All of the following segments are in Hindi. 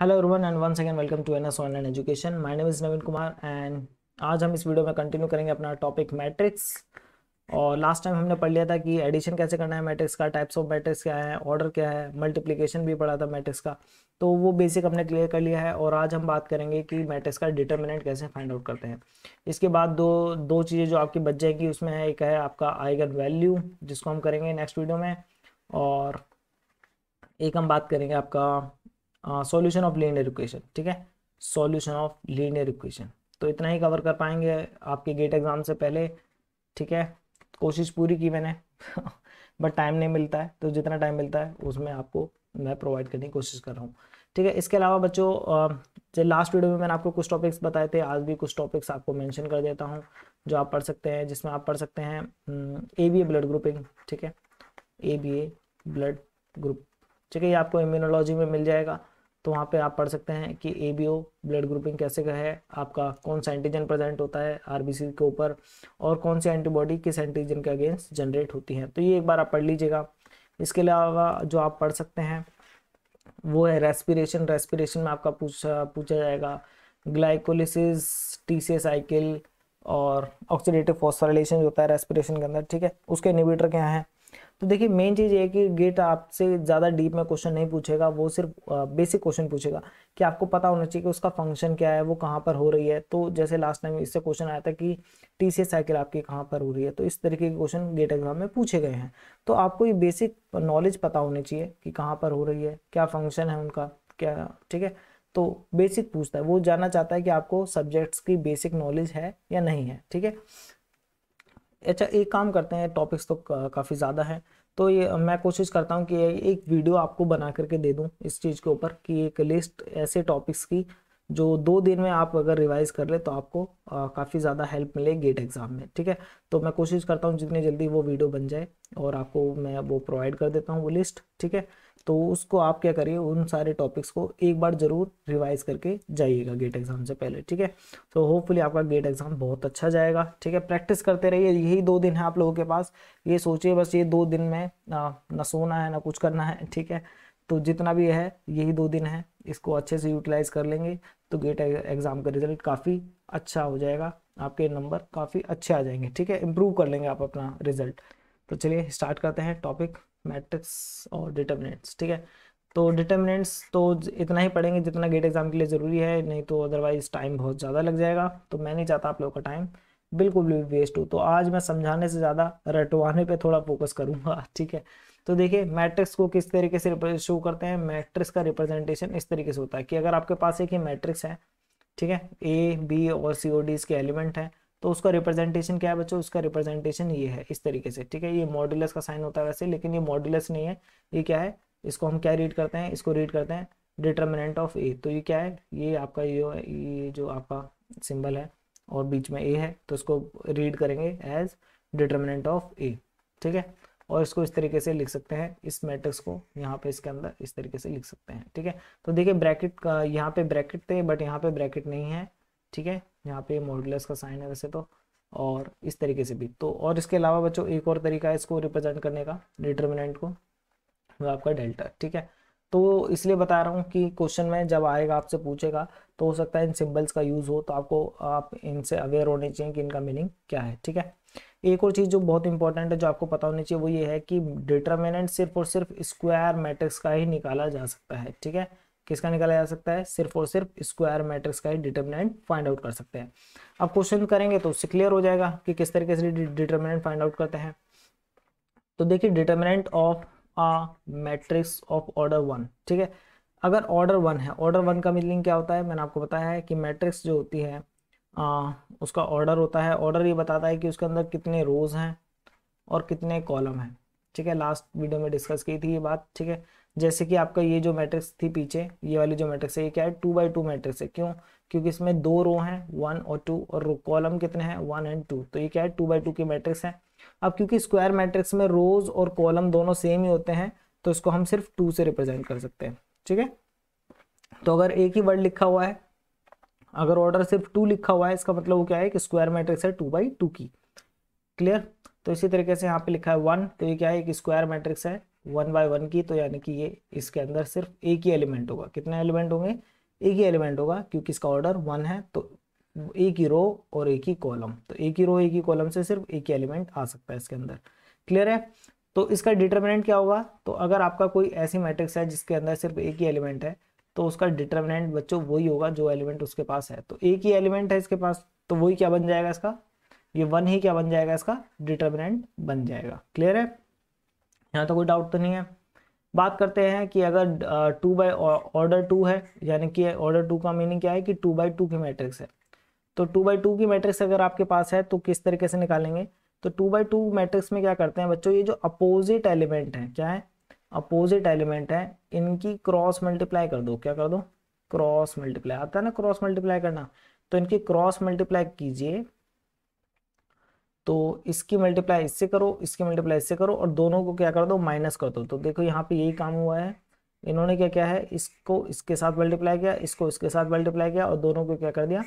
Hello everyone and one second welcome to N S online education my name is Naveen Kumar and आज हम इस वीडियो में कंटिन्यू करेंगे अपना टॉपिक मैट्रिक्स और लास्ट टाइम हमने पढ़ लिया था कि एडिशन कैसे करना है मैट्रिक्स का टाइप्स ऑफ मैट्रिक्स क्या है ऑर्डर क्या है मल्टीप्लिकेशन भी पढ़ा था मैट्रिक्स का तो वो बेसिक हमने क्लियर कर लिया है और आज हम बात करेंगे कि मैट्रिक्स का डिटर्मिनेंट कैसे फाइंड आउट करते हैं इसके बाद दो दो चीज़ें जो आपकी बच जाएंगी उसमें है एक है आपका आइगन वैल्यू जिसको हम करेंगे नेक्स्ट वीडियो में और एक हम बात करेंगे आपका सॉल्यूशन ऑफ लीनियर इक्वेशन ठीक है सॉल्यूशन ऑफ लीनियर इक्वेशन तो इतना ही कवर कर पाएंगे आपके गेट एग्ज़ाम से पहले ठीक है कोशिश पूरी की मैंने बट टाइम नहीं मिलता है तो जितना टाइम मिलता है उसमें आपको मैं प्रोवाइड करने की कोशिश कर रहा हूँ ठीक है इसके अलावा बच्चों uh, जो लास्ट वीडियो में मैंने आपको कुछ टॉपिक्स बताए थे आज भी कुछ टॉपिक्स आपको मेंशन कर देता हूँ जो आप पढ़ सकते हैं जिसमें आप पढ़ सकते हैं A B A blood grouping ठीक है A B A blood group ठीक है ये आपको इम्यूनोलॉजी में मिल जाएगा तो वहाँ पे आप पढ़ सकते हैं कि A B O blood grouping कैसे का है आपका कौन सा एंटीजन प्रेजेंट होता है आर बी सी के ऊपर और कौन सी एंटीबॉडी किस एंटीजन के अगेंस्ट जनरेट होती है तो ये एक बार आप पढ़ लीजिएगा इसके अलावा जो आप पढ़ सकते हैं वो है रेस्पिरेशन रेस्पिरेशन में आपका पूछा पूछा जाएगा ग्लाइकोलिसिस टी सी साइकिल और ऑक्सीडेटिव फॉस्फोराइलेशन जो होता है रेस्पिरेशन के अंदर ठीक है उसके इनिबिटर क्या हैं तो देखिए मेन चीज़ ये कि गेट आपसे ज़्यादा डीप में क्वेश्चन नहीं पूछेगा वो सिर्फ बेसिक क्वेश्चन पूछेगा कि आपको पता होना चाहिए कि उसका फंक्शन क्या है वो कहाँ पर हो रही है तो जैसे लास्ट टाइम इससे क्वेश्चन आया था कि टी सी साइकिल आपकी कहाँ पर हो रही है तो इस तरीके के क्वेश्चन गेट एग्जाम में पूछे गए हैं तो आपको ये बेसिक नॉलेज पता होनी चाहिए कि कहाँ पर हो रही है क्या फंक्शन है उनका क्या ठीक है तो बेसिक पूछता है वो जानना चाहता है कि आपको सब्जेक्ट्स की बेसिक नॉलेज है या नहीं है ठीक है अच्छा एक काम करते हैं टॉपिक्स तो का, काफ़ी ज़्यादा है तो ये मैं कोशिश करता हूँ कि एक वीडियो आपको बना करके दे दूँ इस चीज़ के ऊपर कि एक लिस्ट ऐसे टॉपिक्स की जो दो दिन में आप अगर रिवाइज कर ले तो आपको काफ़ी ज़्यादा हेल्प मिले गेट एग्ज़ाम में ठीक है तो मैं कोशिश करता हूँ जितनी जल्दी वो वीडियो बन जाए और आपको मैं वो प्रोवाइड कर देता हूँ वो लिस्ट ठीक है तो उसको आप क्या करिए उन सारे टॉपिक्स को एक बार जरूर रिवाइज करके जाइएगा गेट एग्जाम से पहले ठीक है तो होपफुली आपका गेट एग्जाम बहुत अच्छा जाएगा ठीक है प्रैक्टिस करते रहिए यही दो दिन है आप लोगों के पास ये सोचिए बस ये दो दिन में ना सोना है ना कुछ करना है ठीक है तो जितना भी है यही दो दिन है इसको अच्छे से यूटिलाइज कर लेंगे तो गेट एग्जाम का रिजल्ट काफ़ी अच्छा हो जाएगा आपके नंबर काफ़ी अच्छे आ जाएंगे ठीक है इम्प्रूव कर लेंगे आप अपना रिजल्ट तो चलिए स्टार्ट करते हैं टॉपिक मैट्रिक्स और डिटर्मिनेंट्स ठीक है तो डिटर्मिनेंट्स तो इतना ही पढ़ेंगे जितना गेट एग्जाम के लिए ज़रूरी है नहीं तो अदरवाइज टाइम बहुत ज़्यादा लग जाएगा तो मैं नहीं चाहता आप लोगों का टाइम बिल्कुल भी वेस्ट हो तो आज मैं समझाने से ज़्यादा रटवाने पे थोड़ा फोकस करूँगा ठीक है तो देखिए मैट्रिक्स को किस तरीके से शो करते हैं मैट्रिक्स का रिप्रेजेंटेशन इस तरीके से होता है कि अगर आपके पास एक ही मैट्रिक्स है ठीक है ए बी और सी ओ डी इसके एलिमेंट हैं तो उसका रिप्रेजेंटेशन क्या है बच्चों उसका रिप्रेजेंटेशन ये है इस तरीके से ठीक है ये मॉड्यूलस का साइन होता है वैसे लेकिन ये मॉड्यूलस नहीं है ये क्या है इसको हम क्या रीड करते हैं इसको रीड करते हैं डिटर्मिनेंट ऑफ ए तो ये क्या है ये आपका ये ये जो आपका सिंबल है और बीच में ए है तो इसको रीड करेंगे एज डिटर्मिनेंट ऑफ ए ठीक है और इसको इस तरीके से लिख सकते हैं इस मैट्रिक्स को यहाँ पे इसके अंदर इस तरीके से लिख सकते हैं ठीक है तो देखिए ब्रैकेट का यहाँ पे ब्रैकेट थे बट यहाँ पे ब्रैकेट नहीं है ठीक है यहाँ पे मॉडुलस का साइन है वैसे तो और इस तरीके से भी तो और इसके अलावा बच्चों एक और तरीका है इसको रिप्रेजेंट करने का डिटर्मिनेंट को वो आपका डेल्टा ठीक है तो इसलिए बता रहा हूँ कि क्वेश्चन में जब आएगा आपसे पूछेगा तो हो सकता है इन सिंबल्स का यूज़ हो तो आपको आप इनसे अवेयर होने चाहिए कि इनका मीनिंग क्या है ठीक है एक और चीज़ जो बहुत इंपॉर्टेंट है जो आपको पता होनी चाहिए वो ये है कि डिटर्मिनेंट सिर्फ और सिर्फ स्क्वायर मैट्रिक्स का ही निकाला जा सकता है ठीक है किसका निकाला जा सकता है सिर्फ और सिर्फ स्क्वायर मैट्रिक्स का ही डिटर्मिनेंट फाइंड आउट कर सकते हैं अब क्वेश्चन करेंगे तो उससे क्लियर हो जाएगा कि किस तरीके से डिटर्मिनेंट फाइंड आउट करते हैं तो देखिए determinant of a matrix of order one ठीक है अगर ऑर्डर वन है ऑर्डर वन का मीनिंग क्या होता है मैंने आपको बताया है कि मैट्रिक्स जो होती है आ, उसका ऑर्डर होता है ऑर्डर ये बताता है कि उसके अंदर कितने रोज हैं और कितने कॉलम हैं ठीक है लास्ट वीडियो में डिस्कस की थी ये बात ठीक है जैसे कि आपका ये जो मैट्रिक्स थी पीछे ये वाली जो मैट्रिक्स है ये क्या है टू बाई टू मैट्रिक्स है क्यों क्योंकि इसमें दो रो हैं वन और टू और रो कॉलम कितने हैं वन एंड टू तो ये क्या है टू बाई टू की मैट्रिक्स है अब क्योंकि स्क्वायर मैट्रिक्स में रोज और कॉलम दोनों सेम ही होते हैं तो इसको हम सिर्फ टू से रिप्रेजेंट कर सकते हैं ठीक है तो अगर एक ही वर्ड लिखा हुआ है अगर ऑर्डर सिर्फ टू लिखा हुआ है इसका मतलब वो क्या है कि स्क्वायर मैट्रिक्स है टू बाई टू की क्लियर तो इसी तरीके से यहाँ पे लिखा है वन तो ये क्या है एक स्क्वायर मैट्रिक्स है वन बाय वन की तो यानी कि ये इसके अंदर सिर्फ एक ही एलिमेंट होगा कितने एलिमेंट होंगे एक ही एलिमेंट होगा क्योंकि इसका ऑर्डर वन है तो एक ही रो और एक ही कॉलम तो एक ही रो एक ही कॉलम से सिर्फ एक ही एलिमेंट आ सकता है इसके अंदर क्लियर है तो इसका डिटर्मिनेंट क्या होगा तो अगर आपका कोई ऐसी मैट्रिक्स है जिसके अंदर सिर्फ एक ही एलिमेंट है तो उसका डिटर्मिनेंट बच्चों वही होगा जो एलिमेंट उसके पास है तो एक ही एलिमेंट है इसके पास तो वही क्या बन जाएगा इसका ये वन ही क्या बन जाएगा इसका डिटर्मिनेंट बन जाएगा क्लियर है यहाँ तो कोई डाउट तो नहीं है बात करते हैं कि अगर टू बाई ऑर्डर टू है यानी कि ऑर्डर टू का मीनिंग क्या है कि टू बाई टू की मैट्रिक्स है तो टू बाई टू की मैट्रिक्स अगर आपके पास है तो किस तरीके से निकालेंगे तो टू बाई टू मैट्रिक्स में क्या करते हैं बच्चों ये जो अपोजिट एलिमेंट है क्या है अपोजिट एलिमेंट है इनकी क्रॉस मल्टीप्लाई कर दो क्या कर दो क्रॉस मल्टीप्लाई आता है ना क्रॉस मल्टीप्लाई करना तो इनकी क्रॉस मल्टीप्लाई कीजिए तो इसकी मल्टीप्लाई इससे करो इसकी मल्टीप्लाई इससे करो और दोनों को क्या कर दो माइनस कर दो तो देखो यहाँ पे यही काम हुआ है इन्होंने क्या क्या है इसको इसके साथ मल्टीप्लाई किया इसको इसके साथ मल्टीप्लाई किया और दोनों को क्या कर दिया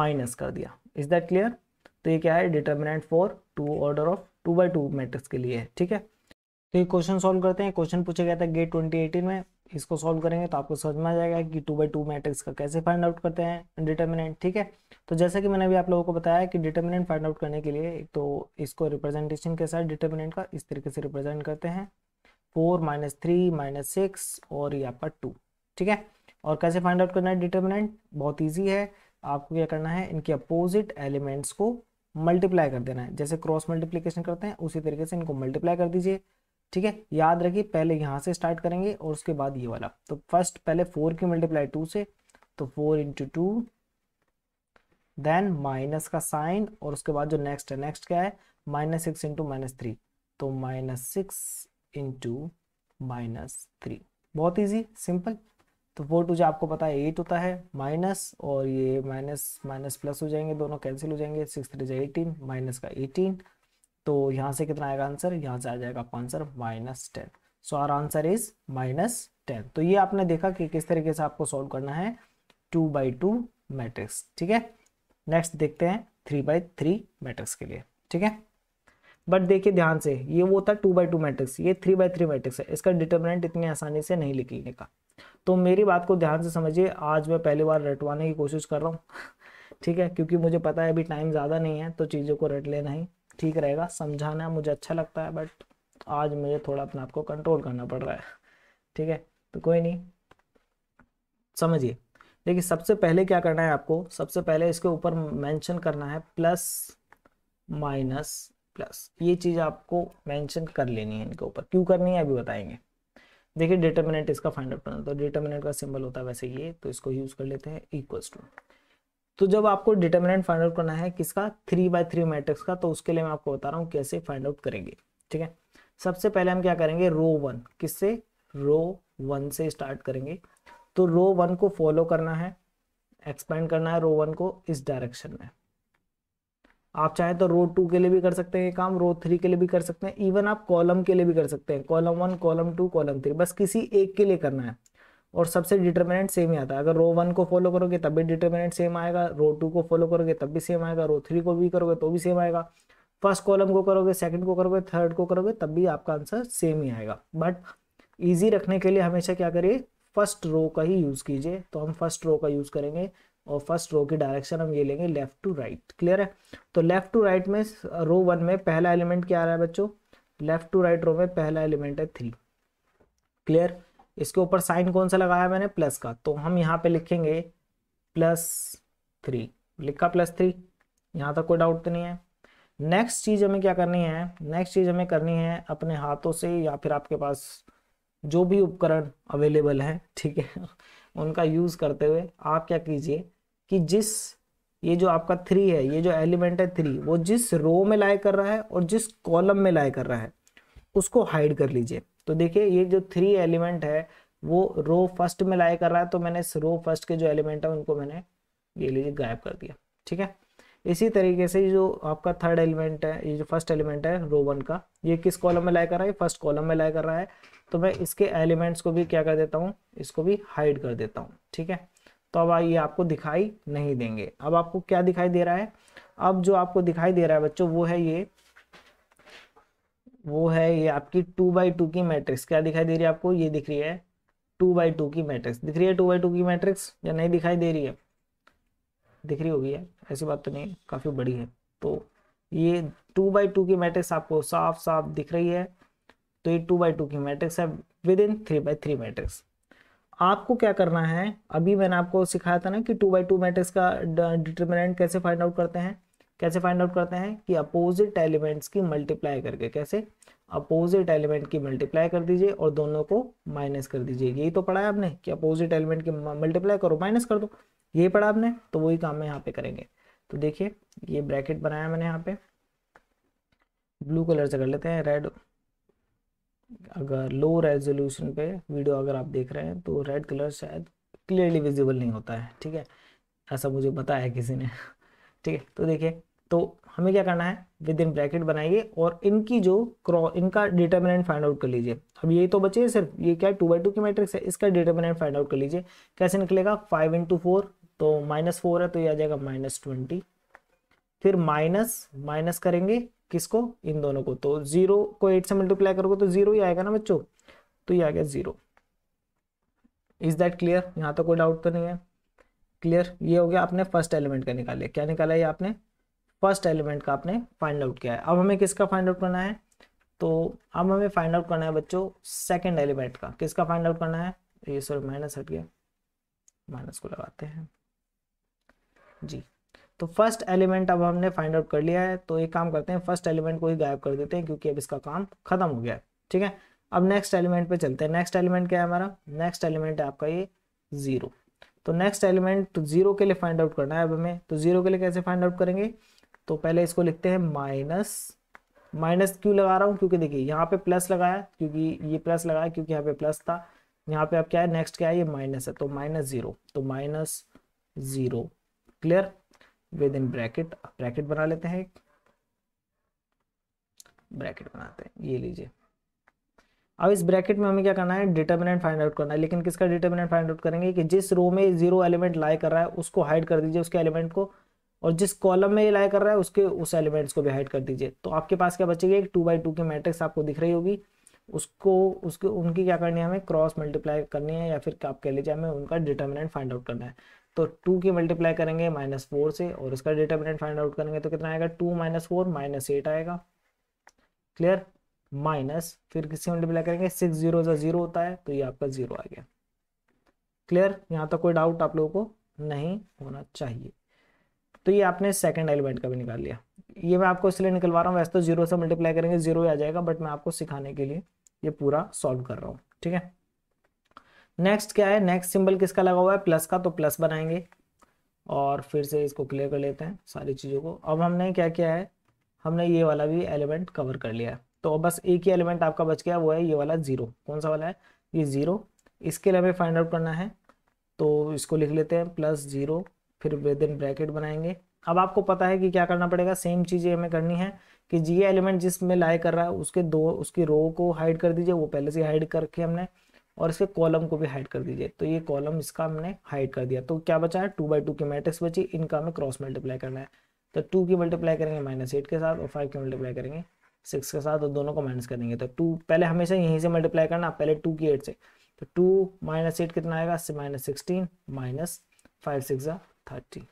माइनस कर दिया इज दैट क्लियर तो ये क्या है determinant for two order of two by two matrix के लिए ठीक है तो ये क्वेश्चन सॉल्व करते हैं क्वेश्चन पूछा गया था गेट ट्वेंटी एटीन में इसको सॉल्व करेंगे तो आपको समझ में आ जाएगा कि टू बाई टू मैट्रिक्स का कैसे फाइंड आउट करते हैं डिटर्मिनेंट ठीक है तो जैसा कि मैंने अभी आप लोगों को बताया कि डिटर्मिनेंट फाइंड आउट करने के लिए तो इसको रिप्रेजेंटेशन के साथ डिटर्मिनेंट का इस तरीके से रिप्रेजेंट करते हैं four minus three minus six और यहाँ पर टू ठीक है और कैसे फाइंड आउट करना है डिटर्मिनेंट बहुत ईजी है आपको क्या करना है इनके अपोजिट एलिमेंट्स को मल्टीप्लाई कर देना है जैसे क्रॉस मल्टीप्लीकेशन करते हैं उसी तरीके से इनको मल्टीप्लाई कर दीजिए ठीक है याद रखिए पहले यहाँ से स्टार्ट करेंगे और उसके बाद ये वाला तो फर्स्ट पहले फोर की मल्टीप्लाई टू से तो four into two then minus का साइन और उसके बाद जो नेक्स्ट है नेक्स्ट क्या है minus six into minus three तो minus six into minus three बहुत इजी सिंपल तो फोर टू जो आपको पता है एट होता है माइनस और ये माइनस माइनस प्लस हो जाएंगे दोनों कैंसिल हो जाएंगे सिक्स थ्री जो एटीन माइनस का एटीन तो यहाँ से कितना आएगा आंसर यहाँ से आ जाएगा आपका answer minus ten so our answer is minus ten तो ये आपने देखा कि किस तरीके से आपको सॉल्व करना है टू बाई टू मैट्रिक्स ठीक है नेक्स्ट देखते हैं थ्री बाई थ्री मैट्रिक्स के लिए ठीक है बट देखिए ध्यान से ये वो था टू बाई टू मैट्रिक्स ये थ्री बाई थ्री मैट्रिक्स है इसका डिटर्मिनेंट इतनी आसानी से नहीं निकलने का तो मेरी बात को ध्यान से समझिए आज मैं पहली बार रटवाने की कोशिश कर रहा हूँ ठीक है क्योंकि मुझे पता है अभी टाइम ज़्यादा नहीं है तो चीज़ों को रट लेना ही ठीक रहेगा समझाना मुझे अच्छा लगता है बट आज मुझे थोड़ा अपने आप को कंट्रोल करना पड़ रहा है ठीक है तो कोई नहीं समझिए देखिए सबसे पहले क्या करना है आपको सबसे पहले इसके ऊपर मेंशन करना है प्लस माइनस प्लस ये चीज़ आपको मेंशन कर लेनी है इनके ऊपर क्यों करनी है अभी बताएंगे देखिए डिटर्मिनेंट इसका फाइंड आउट करना तो डिटर्मिनेंट का सिंबल होता है वैसे ये तो इसको यूज़ कर लेते हैं इक्वल्स टू तो जब आपको डिटर्मिनेंट फाइंड आउट करना है किसका थ्री बाय थ्री मैट्रिक्स का तो उसके लिए मैं आपको बता रहा हूँ कैसे फाइंड आउट करेंगे ठीक है सबसे पहले हम क्या करेंगे रो वन किससे रो वन से स्टार्ट करेंगे तो रो वन को फॉलो करना है एक्सपेंड करना है रो वन को इस डायरेक्शन में आप चाहें तो रो टू के लिए भी कर सकते हैं ये काम रो थ्री के लिए भी कर सकते हैं इवन आप कॉलम के लिए भी कर सकते हैं column one column two column three बस किसी एक के लिए करना है और सबसे डिटर्मिनेंट सेम ही आता है अगर रो वन को फॉलो करोगे तब भी डिटर्मिनेंट सेम आएगा रो टू को फॉलो करोगे तब भी सेम आएगा रो थ्री को भी करोगे तो भी सेम आएगा फर्स्ट कॉलम को करोगे सेकंड को करोगे थर्ड को करोगे तब भी आपका आंसर सेम ही आएगा बट ईजी रखने के लिए हमेशा क्या करिए फर्स्ट रो का ही यूज़ कीजिए तो हम फर्स्ट रो का यूज़ करेंगे और फर्स्ट रो की डायरेक्शन हम ये लेंगे लेफ्ट टू राइट क्लियर है तो लेफ्ट टू राइट में रो वन में पहला एलिमेंट क्या आ रहा है बच्चों लेफ्ट टू राइट रो में पहला एलिमेंट है थ्री क्लियर इसके ऊपर साइन कौन सा लगाया मैंने प्लस का तो हम यहाँ पे लिखेंगे प्लस थ्री लिखा प्लस थ्री यहाँ तक कोई डाउट तो नहीं है नेक्स्ट चीज़ हमें क्या करनी है नेक्स्ट चीज़ हमें करनी है अपने हाथों से या फिर आपके पास जो भी उपकरण अवेलेबल हैं ठीक है उनका यूज़ करते हुए आप क्या कीजिए कि जिस ये जो आपका थ्री है ये जो एलिमेंट है थ्री वो जिस रो में लाए कर रहा है और जिस कॉलम में लाए कर रहा है उसको हाइड कर लीजिए तो देखिए ये जो थ्री एलिमेंट है वो रो फर्स्ट में लाए कर रहा है तो मैंने इस रो फर्स्ट के जो एलिमेंट है उनको मैंने ये लीजिए गायब कर दिया ठीक है इसी तरीके से जो आपका थर्ड एलिमेंट है ये जो फर्स्ट एलिमेंट है रो वन का ये किस कॉलम में लाया कर रहा है फर्स्ट कॉलम में लाया कर रहा है तो मैं इसके एलिमेंट्स को भी क्या कर देता हूँ इसको भी हाइड कर देता हूँ ठीक है तो अब ये आपको दिखाई नहीं देंगे अब आपको क्या दिखाई दे रहा है अब जो आपको दिखाई दे रहा है बच्चों वो है ये वो है ये आपकी टू बाई टू की मैट्रिक्स क्या दिखाई दे रही है आपको ये दिख रही है टू बाई टू की मैट्रिक्स दिख रही है टू बाई टू की मैट्रिक्स या नहीं दिखाई दे रही है दिख रही होगी है ऐसी बात तो नहीं काफ़ी बड़ी है तो ये टू बाई टू की मैट्रिक्स आपको साफ साफ दिख रही है तो ये टू बाई टू की मैट्रिक्स है within three by three matrix आपको क्या करना है अभी मैंने आपको सिखाया था ना कि टू बाई टू मैट्रिक्स का डिटर्मिनेंट कैसे फाइंड आउट करते हैं कैसे फाइंड आउट करते हैं कि अपोजिट एलिमेंट्स की मल्टीप्लाई करके कैसे अपोजिट एलिमेंट की मल्टीप्लाई कर दीजिए और दोनों को माइनस कर दीजिए यही तो पढ़ा है आपने कि अपोजिट एलिमेंट की मल्टीप्लाई करो माइनस कर दो यही पढ़ा आपने तो वही काम मैं यहाँ पे करेंगे तो देखिए ये ब्रैकेट बनाया मैंने यहाँ पे ब्लू कलर से कर लेते हैं रेड अगर लो रेजोल्यूशन पे वीडियो अगर आप देख रहे हैं तो रेड कलर शायद क्लियरली विजिबल नहीं होता है ठीक है ऐसा मुझे बताया किसी ने ठीक है तो देखिए तो हमें क्या करना है विद इन ब्रैकेट बनाइए और इनकी जो क्रॉ इनका डिटर्मिनेंट फाइंड आउट कर लीजिए अब ये तो बचे सिर्फ ये क्या टू बाई टू की मैट्रिक्स है इसका डिटर्मिनेंट फाइंड आउट कर लीजिए कैसे निकलेगा फाइव इंटू फोर तो माइनस फोर है तो ये आ जाएगा माइनस ट्वेंटी फिर माइनस माइनस करेंगे किसको इन दोनों को तो जीरो को एट से मल्टीप्लाई करोगे तो जीरो ही आएगा ना बच्चों तो ये आ गया जीरो इज दैट क्लियर यहाँ तो कोई डाउट तो नहीं है क्लियर ये हो गया आपने फर्स्ट एलिमेंट का निकाले क्या निकाला ये आपने फर्स्ट एलिमेंट का आपने फाइंड आउट किया है अब हमें किसका फाइंड आउट करना है तो अब हमें फाइंड आउट करना है बच्चों सेकेंड एलिमेंट का किसका फाइंड आउट करना है ये सॉरी माइनस हट गया माइनस को लगाते हैं जी तो फर्स्ट एलिमेंट अब हमने फाइंड आउट कर लिया है तो एक काम करते हैं फर्स्ट एलिमेंट को ही गायब कर देते हैं क्योंकि अब इसका काम खत्म हो गया है ठीक है अब नेक्स्ट एलिमेंट पे चलते हैं नेक्स्ट एलिमेंट क्या है हमारा नेक्स्ट एलिमेंट है आपका ये जीरो तो नेक्स्ट एलिमेंट जीरो के लिए फाइंड आउट करना है अब हमें तो जीरो के लिए कैसे फाइंड आउट करेंगे तो पहले इसको लिखते हैं माइनस माइनस क्यों लगा रहा हूँ क्योंकि देखिए यहाँ पे प्लस लगाया क्योंकि ये प्लस लगाया क्योंकि यहाँ पे प्लस था यहाँ पे अब क्या है नेक्स्ट क्या है ये माइनस है तो माइनस जीरो तो minus zero clear within bracket bracket बना लेते हैं ब्रैकेट बनाते हैं ये लीजिए अब इस ब्रैकेट में हमें क्या करना है डिटर्मिनेंट फाइंड आउट करना है लेकिन किसका डिटर्मिनेंट फाइंड आउट करेंगे कि जिस रो में जीरो एलिमेंट लाई कर रहा है उसको हाइड कर दीजिए उसके एलिमेंट को और जिस कॉलम में ये लाई कर रहा है उसके उस एलिमेंट्स को भी हाइड कर दीजिए तो आपके पास क्या बचेगी एक टू बाई टू की मैट्रिक्स आपको दिख रही होगी उसको उसके उनकी क्या करनी है हमें क्रॉस मल्टीप्लाई करनी है या फिर आप कह लीजिए हमें उनका डिटर्मिनेंट फाइंड आउट करना है तो टू की मल्टीप्लाई करेंगे माइनस फोर से और इसका डिटर्मिनेंट फाइंड आउट करेंगे तो कितना आएगा two minus four minus eight आएगा क्लियर माइनस फिर किससे मल्टीप्लाई करेंगे सिक्स जीरो जो जीरो होता है तो ये आपका जीरो आ गया क्लियर यहाँ तक तो कोई डाउट आप लोगों को नहीं होना चाहिए तो ये आपने सेकेंड एलिमेंट का भी निकाल लिया ये मैं आपको इसलिए निकलवा रहा हूँ वैसे तो जीरो से मल्टीप्लाई करेंगे जीरो ही आ जाएगा बट मैं आपको सिखाने के लिए ये पूरा सॉल्व कर रहा हूँ ठीक है नेक्स्ट क्या है नेक्स्ट सिंबल किसका लगा हुआ है प्लस का तो प्लस बनाएंगे और फिर से इसको क्लियर कर लेते हैं सारी चीज़ों को अब हमने क्या किया है हमने ये वाला भी एलिमेंट कवर कर लिया तो बस एक ही एलिमेंट आपका बच गया वो है ये वाला जीरो कौन सा वाला है ये जीरो इसके लिए हमें फाइंड आउट करना है तो इसको लिख लेते हैं प्लस जीरो फिर विद इन ब्रैकेट बनाएंगे अब आपको पता है कि क्या करना पड़ेगा सेम चीज़ हमें करनी है कि जी एलिमेंट जिसमें लाए कर रहा है उसके दो उसकी रो को हाइड कर दीजिए वो पहले से हाइड करके हमने और इसके कॉलम को भी हाइड कर दीजिए तो ये कॉलम इसका हमने हाइड कर दिया तो क्या बचा है टू बाई टू की मैट्रिक्स बची इनका हमें क्रॉस मल्टीप्लाई करना है तो टू की मल्टीप्लाई करेंगे माइनस एट के साथ और फाइव की मल्टीप्लाई करेंगे सिक्स के साथ और दोनों को माइनस करेंगे तो टू पहले हमेशा यहीं से मल्टीप्लाई करना पहले टू की एट से तो टू माइनस एट कितना आएगा इससे minus sixteen minus five six thirty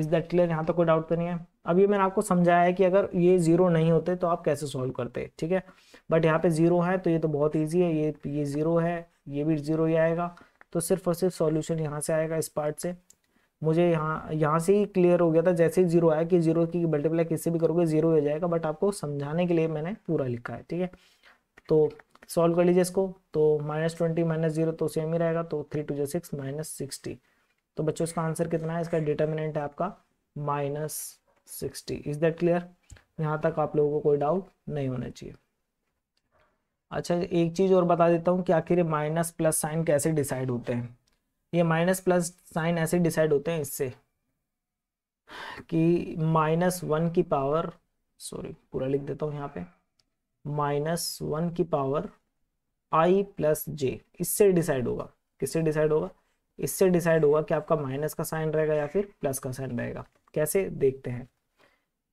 is that clear यहाँ तो कोई डाउट तो नहीं है अब ये मैंने आपको समझाया है कि अगर ये जीरो नहीं होते तो आप कैसे सॉल्व करते ठीक है बट यहाँ पे जीरो है तो ये तो बहुत ईजी है ये ये जीरो है ये भी जीरो ही आएगा तो सिर्फ और सिर्फ सॉल्यूशन यहाँ से आएगा इस पार्ट से मुझे यहाँ यहाँ से ही क्लियर हो गया था जैसे ही जीरो आया कि जीरो की मल्टीप्लाई किससे भी करोगे जीरो हो जाएगा बट आपको समझाने के लिए मैंने पूरा लिखा है ठीक है तो सॉल्व कर लीजिए इसको तो माइनस ट्वेंटी माइनस जीरो तो सेम ही रहेगा तो थ्री टू जो सिक्स माइनस सिक्सटी तो बच्चों इसका आंसर कितना है इसका डिटर्मिनेंट है आपका minus sixty is that clear यहाँ तक आप लोगों को कोई डाउट नहीं होना चाहिए अच्छा एक चीज़ और बता देता हूँ कि आखिर ये माइनस प्लस साइन कैसे डिसाइड होते हैं ये माइनस प्लस साइन ऐसे डिसाइड होते हैं इससे कि माइनस वन की पावर सॉरी पूरा लिख देता हूँ यहाँ पे माइनस वन की पावर आई प्लस जे इससे डिसाइड होगा किससे डिसाइड होगा इससे डिसाइड होगा कि आपका माइनस का साइन रहेगा या फिर प्लस का साइन रहेगा कैसे देखते हैं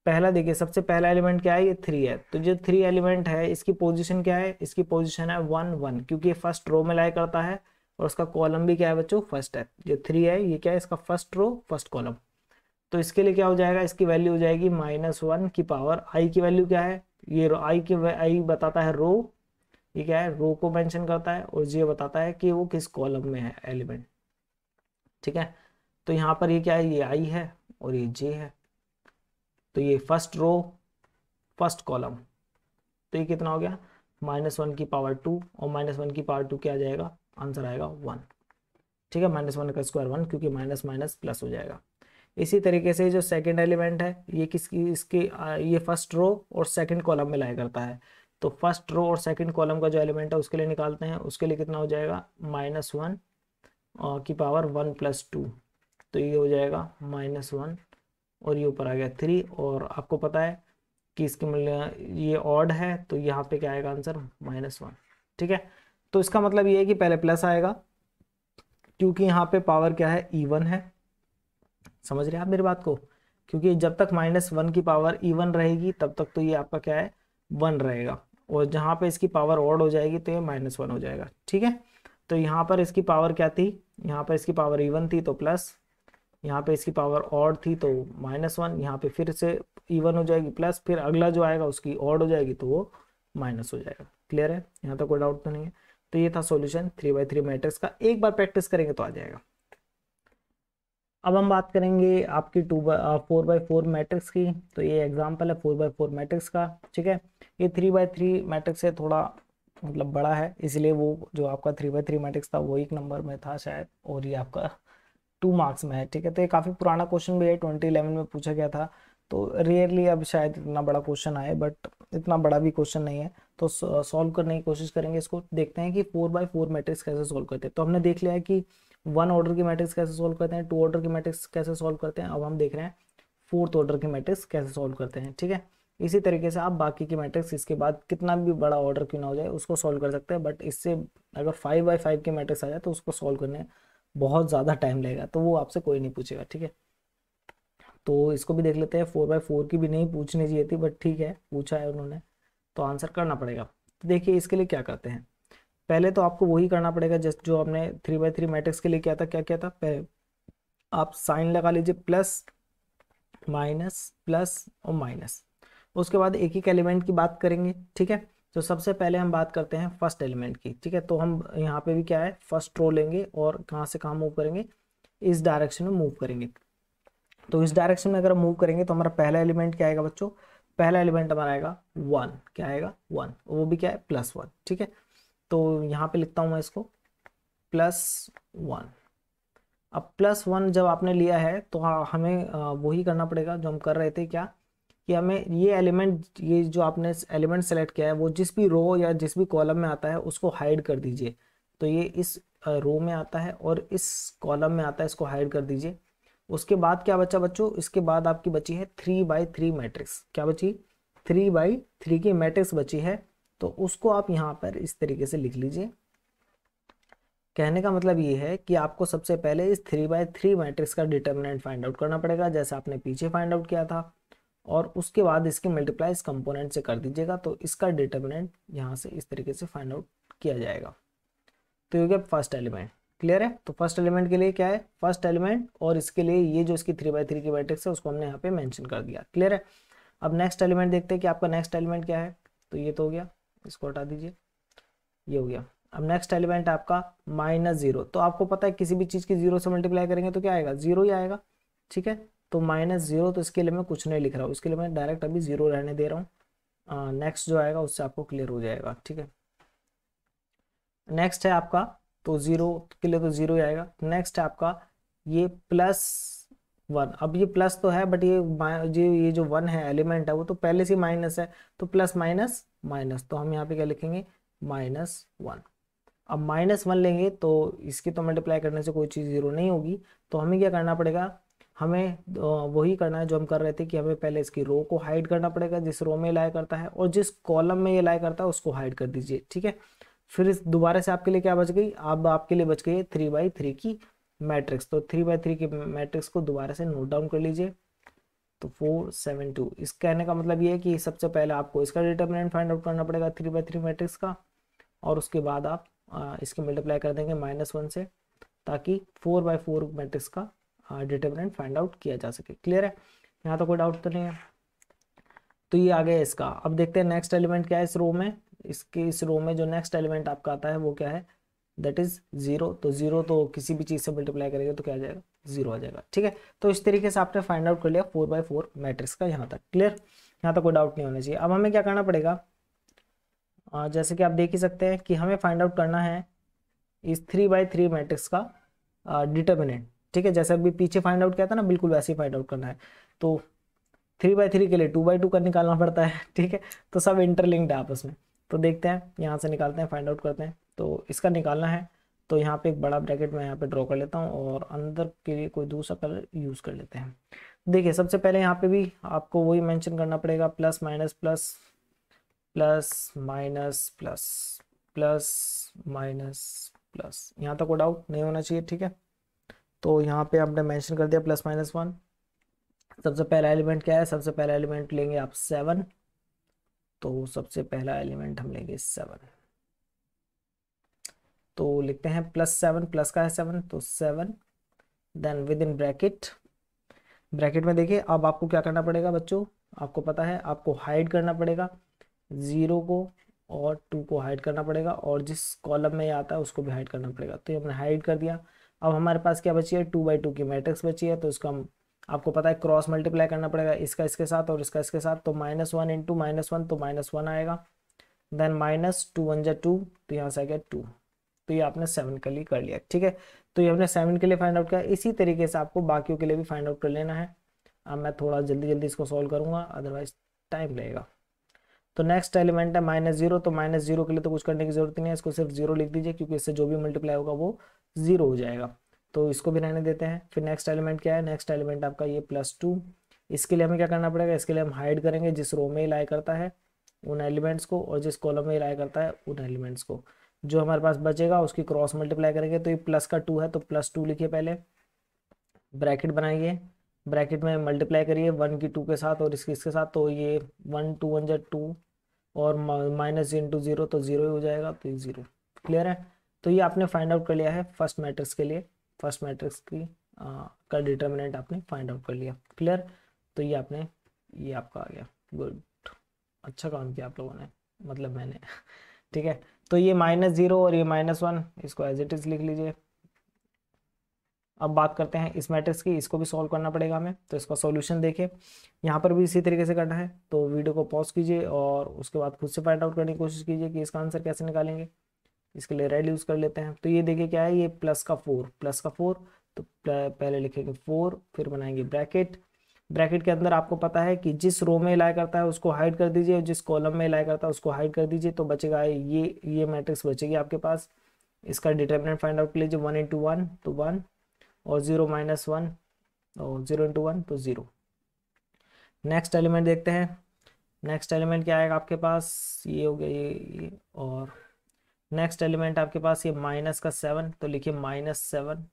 पहला देखिए सबसे पहला एलिमेंट क्या है ये थ्री है तो जो थ्री एलिमेंट है इसकी पोजीशन क्या है इसकी पोजीशन है वन वन क्योंकि ये फर्स्ट रो में लाई करता है और उसका कॉलम भी क्या है बच्चों फर्स्ट है जो थ्री है ये क्या है इसका फर्स्ट रो फर्स्ट कॉलम तो इसके लिए क्या हो जाएगा इसकी वैल्यू हो जाएगी माइनस वन की पावर आई की वैल्यू क्या है ये आई की आई बताता है रो ये क्या है रो को मेंशन करता है और ये बताता है कि वो किस कॉलम में है एलिमेंट ठीक है तो यहाँ पर ये क्या है ये आई है और ये जे है तो ये फर्स्ट रो फर्स्ट कॉलम तो ये कितना हो गया माइनस वन की पावर टू और माइनस वन की पावर टू क्या आ जाएगा आंसर आएगा वन ठीक है माइनस वन का स्क्वायर वन क्योंकि माइनस माइनस प्लस हो जाएगा इसी तरीके से जो सेकंड एलिमेंट है ये किसकी इसके ये फर्स्ट रो और सेकंड कॉलम में लाया करता है तो फर्स्ट रो और सेकंड कॉलम का जो एलिमेंट है उसके लिए निकालते हैं उसके लिए कितना हो जाएगा माइनस वन की पावर वन प्लस टू तो ये हो जाएगा माइनस वन और ये ऊपर आ गया थ्री और आपको पता है कि इसके मूल्य ये ऑड है तो यहाँ पे क्या आएगा आंसर माइनस वन ठीक है तो इसका मतलब ये है कि पहले प्लस आएगा क्योंकि यहाँ पे पावर क्या है ईवन है समझ रहे हैं आप मेरी बात को क्योंकि जब तक माइनस वन की पावर ईवन रहेगी तब तक तो ये आपका क्या है वन रहेगा और जहाँ पे इसकी पावर ऑड हो जाएगी तो ये माइनस वन हो जाएगा ठीक है तो यहाँ पर इसकी पावर क्या थी यहाँ पर इसकी पावर ईवन थी तो प्लस यहाँ पे इसकी पावर ऑड थी तो माइनस वन यहाँ पे फिर से इवन हो जाएगी प्लस फिर अगला जो आएगा उसकी ऑड हो जाएगी तो वो माइनस हो जाएगा क्लियर है यहाँ तक तो कोई डाउट तो नहीं है तो ये था solution three by three matrix का एक बार प्रैक्टिस करेंगे तो आ जाएगा अब हम बात करेंगे आपकी two by four by four matrix की तो ये एग्जाम्पल है फोर बाई फोर मैट्रिक्स का ठीक है ये थ्री बाई थ्री मैट्रिक्स है थोड़ा मतलब बड़ा है इसलिए वो जो आपका थ्री बाई थ्री मैट्रिक्स था वो एक नंबर में था शायद और ये आपका टू मार्क्स में है ठीक है तो ये काफ़ी पुराना क्वेश्चन भी है ट्वेंटी इलेवन में पूछा गया था तो रेयरली अब शायद इतना बड़ा क्वेश्चन आए बट इतना बड़ा भी क्वेश्चन नहीं है तो सॉल्व करने की कोशिश करेंगे इसको देखते हैं कि फोर बाई फोर मैट्रिक्स कैसे सॉल्व करते हैं तो हमने देख लिया है कि वन ऑर्डर की मैट्रिक्स कैसे सॉल्व करते हैं टू ऑर्डर की मैट्रिक्स कैसे सॉल्व करते हैं अब हम देख रहे हैं फोर्थ ऑर्डर की मैट्रिक्स कैसे सॉल्व करते हैं ठीक है इसी तरीके से आप बाकी की मैट्रिक्स इसके बाद कितना भी बड़ा ऑर्डर क्यों ना हो जाए उसको सॉल्व कर सकते हैं बट इससे अगर फाइव बाई फाइव की मैट्रिक्स आ जाए तो उसको सॉल्व करने बहुत ज़्यादा टाइम लगेगा तो वो आपसे कोई नहीं पूछेगा ठीक है तो इसको भी देख लेते हैं फोर बाई फोर की भी नहीं पूछनी चाहिए थी बट ठीक है पूछा है उन्होंने तो आंसर करना पड़ेगा तो देखिए इसके लिए क्या करते हैं पहले तो आपको वही करना पड़ेगा जस्ट जो हमने थ्री बाई थ्री मैट्रिक्स के लिए किया था क्या किया था पहले आप साइन लगा लीजिए प्लस माइनस प्लस और माइनस उसके बाद एक एक एलिमेंट की बात करेंगे ठीक है तो सबसे पहले हम बात करते हैं फर्स्ट एलिमेंट की ठीक है तो हम यहाँ पे भी क्या है फर्स्ट रो लेंगे और कहाँ से कहाँ मूव करेंगे इस डायरेक्शन में मूव करेंगे तो इस डायरेक्शन में अगर हम मूव करेंगे तो हमारा पहला एलिमेंट क्या आएगा बच्चों पहला एलिमेंट हमारा आएगा वन क्या आएगा वन वो भी क्या है प्लस वन ठीक है तो यहाँ पे लिखता हूँ मैं इसको प्लस वन अब प्लस वन जब आपने लिया है तो हाँ, हमें वही करना पड़ेगा जो हम कर रहे थे क्या कि हमें ये एलिमेंट ये जो आपने एलिमेंट सेलेक्ट किया है वो जिस भी रो या जिस भी कॉलम में आता है उसको हाइड कर दीजिए तो ये इस रो में आता है और इस कॉलम में आता है इसको हाइड कर दीजिए उसके बाद क्या बचा बच्चों इसके बाद आपकी बची है थ्री बाई थ्री मैट्रिक्स क्या बची थ्री बाई थ्री की मैट्रिक्स बची है तो उसको आप यहाँ पर इस तरीके से लिख लीजिए कहने का मतलब ये है कि आपको सबसे पहले इस थ्री बाय थ्री मैट्रिक्स का डिटर्मिनेंट फाइंड आउट करना पड़ेगा जैसे आपने पीछे फाइंड आउट किया था और उसके बाद इसकी मल्टीप्लाई इस कंपोनेंट से कर दीजिएगा तो इसका डिटर्मिनेंट यहाँ से इस तरीके से फाइंड आउट किया जाएगा तो ये हो गया फर्स्ट एलिमेंट क्लियर है तो फर्स्ट एलिमेंट के लिए क्या है फर्स्ट एलिमेंट और इसके लिए ये जो इसकी थ्री बाई थ्री की बैट्रिक्स है उसको हमने यहाँ पे मैंशन कर दिया क्लियर है अब नेक्स्ट एलिमेंट देखते हैं कि आपका नेक्स्ट एलिमेंट क्या है तो ये तो हो गया इसको हटा दीजिए ये हो गया अब नेक्स्ट एलिमेंट आपका माइनस जीरो तो आपको पता है किसी भी चीज़ की जीरो से मल्टीप्लाई करेंगे तो क्या आएगा जीरो ही आएगा ठीक है तो माइनस जीरो तो इसके लिए मैं कुछ नहीं लिख रहा हूँ इसके लिए मैं डायरेक्ट अभी जीरो रहने दे रहा हूँ नेक्स्ट जो आएगा उससे आपको क्लियर हो जाएगा ठीक है नेक्स्ट है आपका तो जीरो के लिए तो जीरो ही आएगा नेक्स्ट है आपका ये प्लस वन अब ये प्लस तो है बट ये ये ये जो वन है एलिमेंट है वो तो पहले से माइनस है तो प्लस माइनस माइनस तो हम यहाँ पे क्या लिखेंगे माइनस वन अब माइनस वन लेंगे तो इसकी तो मल्टीप्लाई करने से कोई चीज़ जीरो नहीं होगी तो हमें क्या करना पड़ेगा हमें वही करना है जो हम कर रहे थे कि हमें पहले इसकी रो को हाइड करना पड़ेगा जिस रो में लाया करता है और जिस कॉलम में ये लाया करता है उसको हाइड कर दीजिए ठीक है फिर इस दोबारा से आपके लिए क्या बच गई अब आपके लिए बच गई है थ्री बाई थ्री की मैट्रिक्स तो थ्री बाई थ्री की मैट्रिक्स को दोबारा से नोट डाउन कर लीजिए तो फोर सेवन टू इस कहने का मतलब ये है कि सबसे पहले आपको इसका डिटर्मिनेंट फाइंड आउट करना पड़ेगा थ्री बाई थ्री मैट्रिक्स का और उसके बाद आप इसके मल्टीप्लाई कर देंगे माइनस वन से ताकि फोर बाई फोर मैट्रिक्स का डिटर्मिनेंट फाइंड आउट किया जा सके क्लियर है यहाँ तो कोई डाउट तो नहीं है तो ये आ गया इसका अब देखते हैं नेक्स्ट एलिमेंट क्या है इस रो में इसके इस रो में जो नेक्स्ट एलिमेंट आपका आता है वो क्या है दैट इज जीरो तो जीरो तो किसी भी चीज़ से मल्टीप्लाई करेगा तो क्या आ जाएगा जीरो आ जाएगा ठीक है तो इस तरीके से आपने फाइंड आउट कर लिया फोर बाई फोर मैट्रिक्स का यहाँ तक क्लियर यहाँ तक तो कोई डाउट नहीं होना चाहिए अब हमें क्या करना पड़ेगा जैसे कि आप देख ही सकते हैं कि हमें फाइंड आउट करना है इस थ्री बाई थ्री मैट्रिक्स का डिटर्मिनेंट ठीक है जैसे अभी पीछे फाइंड आउट किया था ना बिल्कुल वैसे ही फाइंड आउट करना है तो थ्री बाई थ्री के लिए टू बाई टू का निकालना पड़ता है ठीक है तो सब इंटरलिंक्ड है आपस में तो देखते हैं यहाँ से निकालते हैं फाइंड आउट करते हैं तो इसका निकालना है तो यहाँ पे एक बड़ा ब्रैकेट मैं यहाँ पे ड्रॉ कर लेता हूँ और अंदर के लिए कोई दूसरा कलर यूज़ कर लेते हैं देखिए सबसे पहले यहाँ पे भी आपको वही मेंशन करना पड़ेगा plus minus plus plus minus plus plus minus plus यहाँ तक कोई डाउट नहीं होना चाहिए ठीक है तो यहाँ पे हमने मेंशन कर दिया प्लस माइनस वन सबसे पहला एलिमेंट क्या है सबसे पहला एलिमेंट लेंगे आप सेवन तो सबसे पहला एलिमेंट हम लेंगे सेवन तो लिखते हैं प्लस सेवन प्लस का है सेवन तो seven then within bracket bracket में देखिए अब आपको क्या करना पड़ेगा बच्चों आपको पता है आपको हाइड करना पड़ेगा ज़ीरो को और टू को हाइड करना पड़ेगा और जिस कॉलम में ये आता है उसको भी हाइड करना पड़ेगा तो ये हमने हाइड कर दिया अब हमारे पास क्या बची है टू बाई टू की मैट्रिक्स बची है तो इसको हम आपको पता है क्रॉस मल्टीप्लाई करना पड़ेगा इसका इसके साथ और इसका इसके साथ तो minus one into minus one तो माइनस वन आएगा then minus two one J two तो यहाँ से आ गया टू तो ये आपने सेवन के लिए कर लिया ठीक है तो ये आपने सेवन के लिए फाइंड आउट किया इसी तरीके से आपको बाकियों के लिए भी फाइंड आउट कर लेना है अब मैं थोड़ा जल्दी जल्दी इसको सॉल्व करूँगा अदरवाइज टाइम लगेगा तो नेक्स्ट एलिमेंट है माइनस जीरो तो माइनस जीरो के लिए तो कुछ करने की जरूरत नहीं है इसको सिर्फ जीरो लिख दीजिए क्योंकि इससे जो भी मल्टीप्लाई होगा वो जीरो हो जाएगा तो इसको भी रहने देते हैं फिर नेक्स्ट एलिमेंट क्या है नेक्स्ट एलिमेंट आपका ये प्लस टू इसके लिए हमें क्या करना पड़ेगा इसके लिए हम हाइड करेंगे जिस रो में लाई करता है उन एलिमेंट्स को और जिस कॉलम में लाई करता है उन एलिमेंट्स को जो हमारे पास बचेगा उसकी क्रॉस मल्टीप्लाई करेंगे तो ये प्लस का टू है तो प्लस टू लिखिए पहले ब्रैकेट बनाइए ब्रैकेट में मल्टीप्लाई करिए वन की टू के साथ और इसकी इसके साथ तो ये one two one J two और माइनस इंटू ज़ीरो तो ज़ीरो ही हो जाएगा तो ज़ीरो क्लियर है तो ये आपने फाइंड आउट कर लिया है फर्स्ट मैट्रिक्स के लिए फर्स्ट मैट्रिक्स की आ, का डिटर्मिनेंट आपने फाइंड आउट कर लिया क्लियर तो ये आपने ये आपका आ गया गुड अच्छा काम किया आप लोगों ने मतलब मैंने ठीक है तो ये माइनस ज़ीरो और ये माइनस वन इसको एज इट इज़ लिख लीजिए अब बात करते हैं इस मैट्रिक्स की इसको भी सॉल्व करना पड़ेगा हमें तो इसका सॉल्यूशन देखें यहाँ पर भी इसी तरीके से करना है तो वीडियो को पॉज कीजिए और उसके बाद खुद से फाइंड आउट करने की कोशिश कीजिए कि इसका आंसर कैसे निकालेंगे इसके लिए रेड यूज़ कर लेते हैं तो ये देखिए क्या है ये प्लस का फोर प्लस का फोर तो पहले लिखेंगे फोर फिर बनाएंगे ब्रैकेट ब्रैकेट के अंदर आपको पता है कि जिस रो में लाया करता है उसको हाइड कर दीजिए और जिस कॉलम में लाया करता है उसको हाइड कर दीजिए तो बचेगा ये ये मैट्रिक्स बचेगी आपके पास इसका डिटर्मिनेंट फाइंड आउट कर लीजिए वन इंटू वन तो वन और ज़ीरो माइनस वन और ज़ीरो इंटू वन तो ज़ीरो नेक्स्ट एलिमेंट देखते हैं नेक्स्ट एलिमेंट क्या आएगा आपके पास ये हो गया ये, ये और नेक्स्ट एलिमेंट आपके पास ये माइनस का सेवन तो लिखिए माइनस सेवन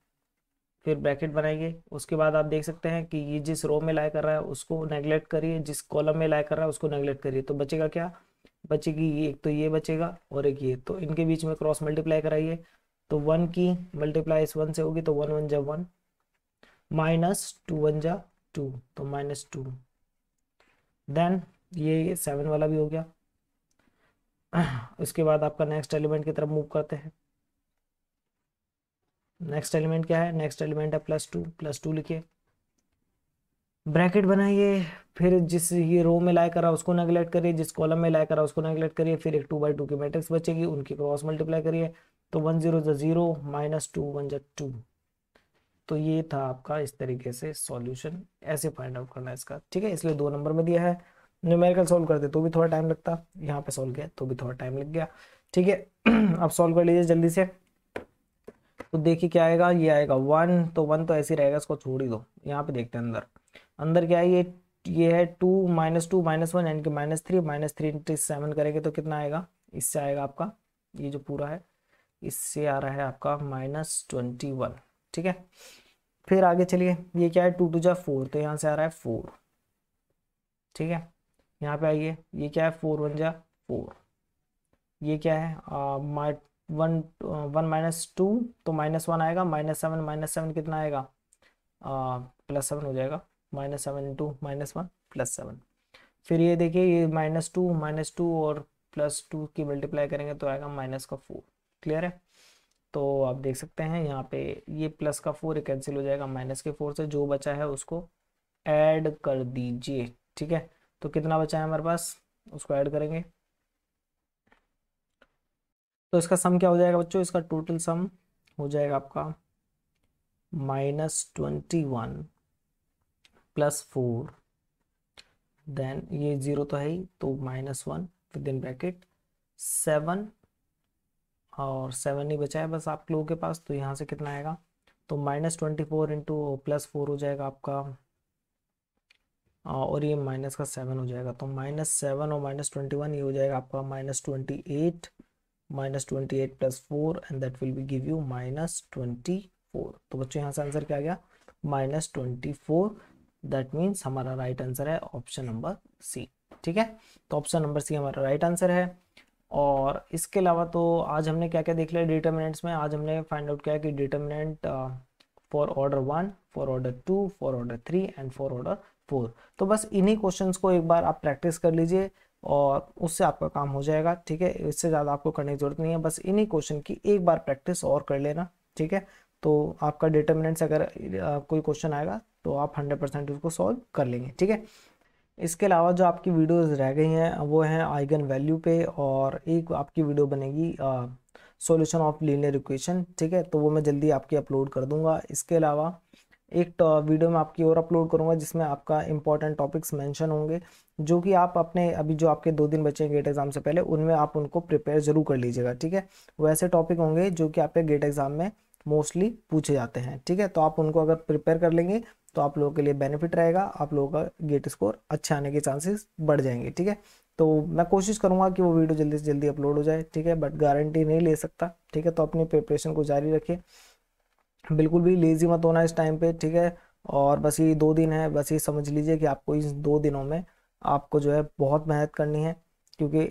फिर ब्रैकेट बनाइए उसके बाद आप देख सकते हैं कि ये जिस रो में लाया कर रहा है उसको नेगलेक्ट करिए जिस कॉलम में लाया कर रहा है उसको नेग्लेक्ट करिए तो बचेगा क्या बचेगी एक तो ये बचेगा और एक ये तो इनके बीच में क्रॉस मल्टीप्लाई कराइए तो वन की मल्टीप्लाई इस वन से होगी तो वन वन जा वन माइनस टू वन जा टू तो माइनस टू देन ये सेवन वाला भी हो गया उसके बाद आपका नेक्स्ट एलिमेंट की तरफ मूव करते हैं नेक्स्ट एलिमेंट क्या है नेक्स्ट एलिमेंट है प्लस टू प्लस टू लिखिए ब्रैकेट बनाइए फिर जिस ये रो में लाया करा उसको नेगलेक्ट करिए जिस कॉलम में लाया करा उसको नेगलेक्ट करिए फिर एक टू बाई टू की मैट्रिक्स बचेगी उनकी क्रॉस मल्टीप्लाई करिए तो one zero zero minus two one जो टू तो ये था आपका इस तरीके से सॉल्यूशन ऐसे फाइंड आउट करना इसका ठीक है इसलिए दो नंबर में दिया है न्यूमेरिकल सॉल्व करते तो भी थोड़ा टाइम लगता यहाँ पे सॉल्व किया तो भी थोड़ा टाइम लग गया ठीक है अब सॉल्व कर लीजिए जल्दी से तो देखिए क्या आएगा ये आएगा वन तो वन तो ऐसे रहेगा इसको छोड़ ही दो यहाँ पे देखते हैं अंदर अंदर क्या है ये ये है two minus two minus one यानी कि minus three minus three into seven करेंगे तो कितना आएगा इससे आएगा आपका ये जो पूरा है इससे आ रहा है आपका माइनस ट्वेंटी वन ठीक है फिर आगे चलिए ये क्या है टू टू जा फोर तो यहाँ से आ रहा है फोर ठीक है यहाँ पे आइए ये क्या है फोर वन जा फोर ये क्या है वन वन माइनस टू तो माइनस वन आएगा माइनस सेवन माइनस सेवन कितना आएगा प्लस सेवन हो जाएगा minus seven into minus one plus seven फिर ये देखिए ये माइनस टू माइनस टू और प्लस टू की मल्टीप्लाई करेंगे तो आएगा माइनस का फोर क्लियर है तो आप देख सकते हैं यहाँ पे ये प्लस का फोर कैंसिल हो जाएगा माइनस के फोर से जो बचा है उसको ऐड कर दीजिए ठीक है तो कितना बचा है हमारे पास उसको ऐड करेंगे तो इसका सम क्या हो जाएगा बच्चों इसका टोटल सम हो जाएगा आपका minus twenty one plus four then ये जीरो तो है ही तो minus one within bracket seven और सेवन ही बचा है बस आप लोगों के पास तो यहाँ से कितना आएगा तो minus twenty four into plus four हो जाएगा आपका और ये माइनस का सेवन हो जाएगा तो माइनस सेवन और माइनस ट्वेंटी वन ये हो जाएगा आपका minus twenty eight minus twenty eight plus four and that will be give you minus twenty four तो बच्चों यहाँ से आंसर क्या आ गया minus twenty four that means हमारा राइट right आंसर है ऑप्शन नंबर सी ठीक है तो ऑप्शन नंबर सी हमारा राइट right आंसर है और इसके अलावा तो आज हमने क्या क्या देख लिया डिटर्मिनेंट्स में आज हमने फाइंड आउट किया कि determinant for order one for order two for order three and for order four तो बस इन्हीं क्वेश्चंस को एक बार आप प्रैक्टिस कर लीजिए और उससे आपका काम हो जाएगा ठीक है इससे ज़्यादा आपको करने की जरूरत नहीं है बस इन्हीं क्वेश्चन की एक बार प्रैक्टिस और कर लेना ठीक है तो आपका डिटर्मिनेंट्स अगर uh, कोई क्वेश्चन आएगा तो आप हंड्रेड परसेंट उसको सॉल्व कर लेंगे ठीक है इसके अलावा जो आपकी वीडियोस रह गई हैं वो हैं आइगन वैल्यू पे और एक आपकी वीडियो बनेगी सॉल्यूशन ऑफ लीनियर इक्वेशन ठीक है तो वो मैं जल्दी आपकी अपलोड कर दूंगा इसके अलावा एक वीडियो में आपकी और अपलोड करूंगा जिसमें आपका इंपॉर्टेंट टॉपिक्स मेंशन होंगे जो कि आप अपने अभी जो आपके दो दिन बचे हैं गेट एग्ज़ाम से पहले उनमें आप उनको प्रिपेयर जरूर कर लीजिएगा ठीक है वो ऐसे टॉपिक होंगे जो कि आपके गेट एग्ज़ाम में मोस्टली पूछे जाते हैं ठीक है तो आप उनको अगर प्रिपेयर कर लेंगे तो आप लोगों के लिए बेनिफिट रहेगा आप लोगों का गेट स्कोर अच्छे आने के चांसेस बढ़ जाएंगे ठीक है तो मैं कोशिश करूंगा कि वो वीडियो जल्दी से जल्दी अपलोड हो जाए ठीक है बट गारंटी नहीं ले सकता ठीक है तो अपनी प्रिपरेशन को जारी रखिए बिल्कुल भी लेजी मत होना इस टाइम पे ठीक है और बस ये दो दिन है बस ये समझ लीजिए कि आपको इस दो दिनों में आपको जो है बहुत मेहनत करनी है क्योंकि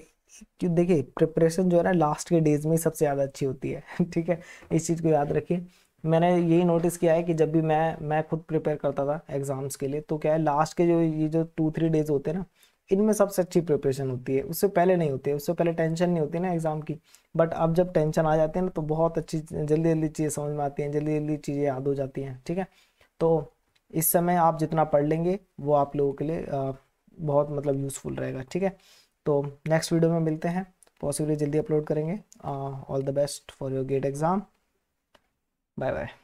क्यों देखिए प्रिपरेशन जो है ना लास्ट के डेज में सबसे ज़्यादा अच्छी होती है ठीक है इस चीज़ को याद रखिए मैंने यही नोटिस किया है कि जब भी मैं मैं खुद प्रिपेयर करता था एग्ज़ाम्स के लिए तो क्या है लास्ट के जो ये जो टू थ्री डेज होते हैं ना इनमें सबसे अच्छी प्रिपरेशन होती है उससे पहले नहीं होती है उससे पहले टेंशन नहीं होती ना एग्ज़ाम की बट अब जब टेंशन आ जाती है ना तो बहुत अच्छी जल्दी जल्दी चीज़ें समझ में आती हैं जल्दी जल्दी चीज़ें याद हो जाती हैं ठीक है तो इस समय आप जितना पढ़ लेंगे वो आप लोगों के लिए बहुत मतलब यूज़फुल रहेगा ठीक है तो नेक्स्ट वीडियो में मिलते हैं पॉसिबली जल्दी अपलोड करेंगे all the best for your GATE exam Bye bye.